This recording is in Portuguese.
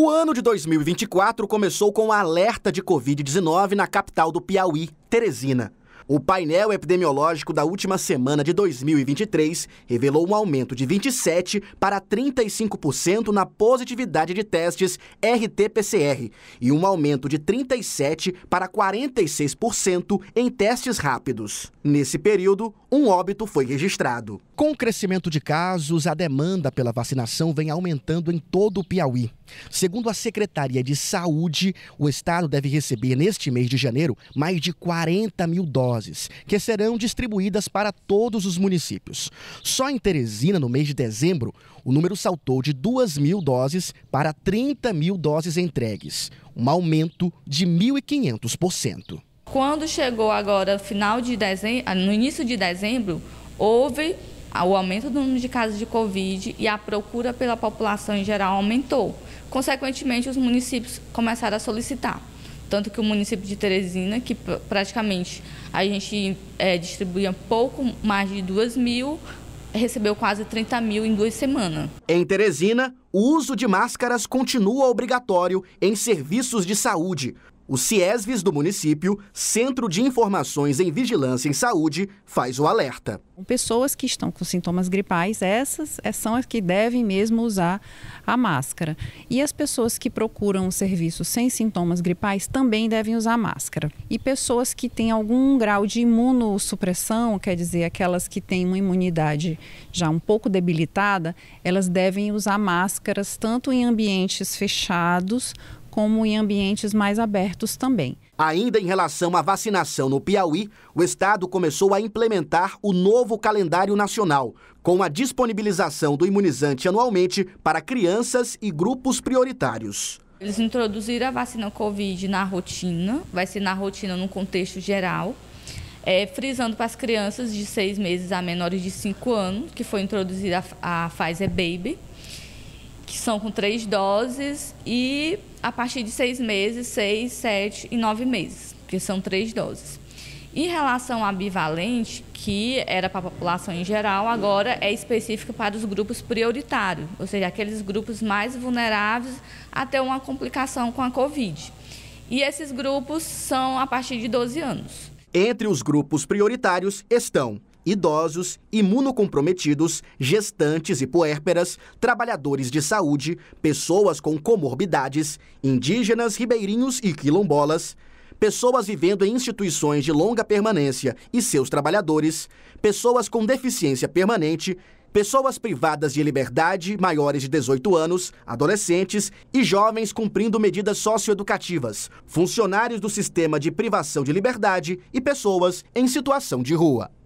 O ano de 2024 começou com um alerta de Covid-19 na capital do Piauí, Teresina. O painel epidemiológico da última semana de 2023 revelou um aumento de 27 para 35% na positividade de testes RT-PCR e um aumento de 37 para 46% em testes rápidos. Nesse período, um óbito foi registrado. Com o crescimento de casos, a demanda pela vacinação vem aumentando em todo o Piauí. Segundo a Secretaria de Saúde, o Estado deve receber neste mês de janeiro mais de 40 mil doses, que serão distribuídas para todos os municípios. Só em Teresina, no mês de dezembro, o número saltou de 2 mil doses para 30 mil doses entregues, um aumento de 1.500%. Quando chegou agora, final de dezembro, ah, no início de dezembro, houve o aumento do número de casos de Covid e a procura pela população em geral aumentou. Consequentemente, os municípios começaram a solicitar. Tanto que o município de Teresina, que praticamente a gente é, distribuía pouco mais de 2 mil, recebeu quase 30 mil em duas semanas. Em Teresina, o uso de máscaras continua obrigatório em serviços de saúde. O CIESVIS do município, Centro de Informações em Vigilância em Saúde, faz o alerta. Pessoas que estão com sintomas gripais, essas eh, são as que devem mesmo usar a máscara. E as pessoas que procuram um serviço sem sintomas gripais também devem usar máscara. E pessoas que têm algum grau de imunossupressão, quer dizer, aquelas que têm uma imunidade já um pouco debilitada, elas devem usar máscaras tanto em ambientes fechados como em ambientes mais abertos também. Ainda em relação à vacinação no Piauí, o Estado começou a implementar o novo calendário nacional, com a disponibilização do imunizante anualmente para crianças e grupos prioritários. Eles introduziram a vacina Covid na rotina, vai ser na rotina no contexto geral, é, frisando para as crianças de seis meses a menores de cinco anos, que foi introduzida a Pfizer Baby que são com três doses, e a partir de seis meses, seis, sete e nove meses, que são três doses. Em relação à bivalente, que era para a população em geral, agora é específica para os grupos prioritários, ou seja, aqueles grupos mais vulneráveis a ter uma complicação com a Covid. E esses grupos são a partir de 12 anos. Entre os grupos prioritários estão idosos, imunocomprometidos, gestantes e puérperas, trabalhadores de saúde, pessoas com comorbidades, indígenas, ribeirinhos e quilombolas, pessoas vivendo em instituições de longa permanência e seus trabalhadores, pessoas com deficiência permanente, pessoas privadas de liberdade, maiores de 18 anos, adolescentes e jovens cumprindo medidas socioeducativas, funcionários do sistema de privação de liberdade e pessoas em situação de rua.